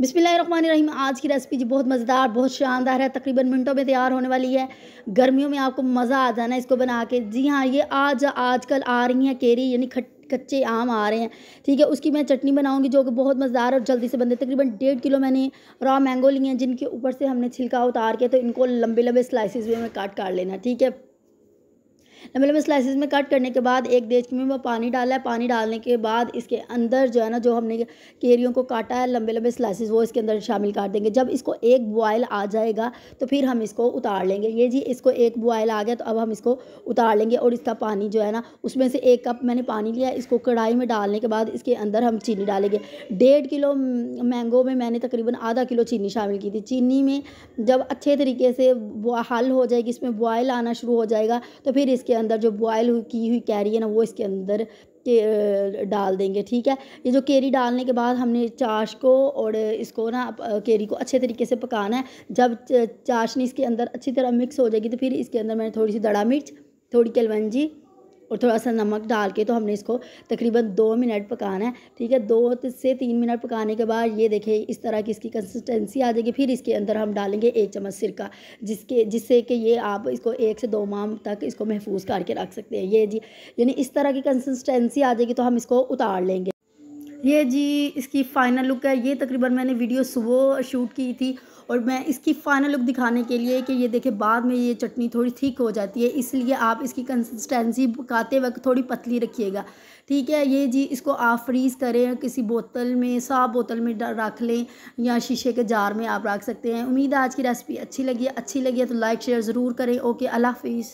बिसमीम आज की रेसिपी जी बहुत मज़ेदार बहुत शानदार है तकरीबन मिनटों में तैयार होने वाली है गर्मियों में आपको मज़ा आ जाना है इसको बना के जी हाँ ये आज आजकल आ रही हैं केरी यानी खट कच्चे आम आ रहे हैं ठीक है उसकी मैं चटनी बनाऊंगी जो कि बहुत मज़ेदार और जल्दी से बनते तकरीबन डेढ़ किलो मैंने रॉ मैंगो लिए हैं जिनके ऊपर से हमने छिलका उतार के तो इनको लंबे लंबे स्लाइसिस में काट काट लेना ठीक है लंबे लंबे स्लाइसिस में कट करने के बाद एक देश में पानी डाला है पानी डालने के बाद इसके अंदर जो है ना जो हमने केरियों को काटा है लंबे लंबे स्लाइसिस वो इसके अंदर शामिल कर देंगे जब इसको एक बॉयल आ जाएगा तो फिर हम इसको उतार लेंगे ये जी इसको एक बॉयल आ गया तो अब हम इसको उतार लेंगे और इसका पानी जो है ना उसमें से एक कप मैंने पानी लिया इसको कढ़ाई में डालने के बाद इसके अंदर हम चीनी डालेंगे डेढ़ किलो मैंगो में मैंने तकरीबन आधा किलो चीनी शामिल की थी चीनी में जब अच्छे तरीके से हल हो जाएगी इसमें बॉयल आना शुरू हो जाएगा तो फिर इसके इसके अंदर जो बॉयल की हुई कैरी है ना वो इसके अंदर के डाल देंगे ठीक है ये जो केरी डालने के बाद हमने चाश को और इसको ना केरी को अच्छे तरीके से पकाना है जब चाशनी इसके अंदर अच्छी तरह मिक्स हो जाएगी तो फिर इसके अंदर मैंने थोड़ी सी दड़ा मिर्च थोड़ी कलवंजी और थोड़ा सा नमक डाल के तो हमने इसको तकरीबन दो मिनट पकाना है ठीक है दो से तीन मिनट पकाने के बाद ये देखें इस तरह की इसकी कंसिस्टेंसी आ जाएगी फिर इसके अंदर हम डालेंगे एक चम्मच सिरका जिसके जिससे कि ये आप इसको एक से दो माह तक इसको महफूज करके रख सकते हैं ये जी यानी इस तरह की कंसिस्टेंसी आ जाएगी तो हम इसको उतार लेंगे ये जी इसकी फ़ाइनल लुक है ये तकरीबन मैंने वीडियो सुबह शूट की थी और मैं इसकी फ़ाइनल लुक दिखाने के लिए कि ये देखें बाद में ये चटनी थोड़ी ठीक हो जाती है इसलिए आप इसकी कंसिस्टेंसी पकाते वक्त थोड़ी पतली रखिएगा ठीक है ये जी इसको आप फ्रीज़ करें किसी बोतल में साफ बोतल में रख लें या शीशे के जार में आप रख सकते हैं उम्मीद है आज की रेसिपी अच्छी लगी अच्छी लगी है तो लाइक शेयर ज़रूर करें ओके अल्लाह हाफिज़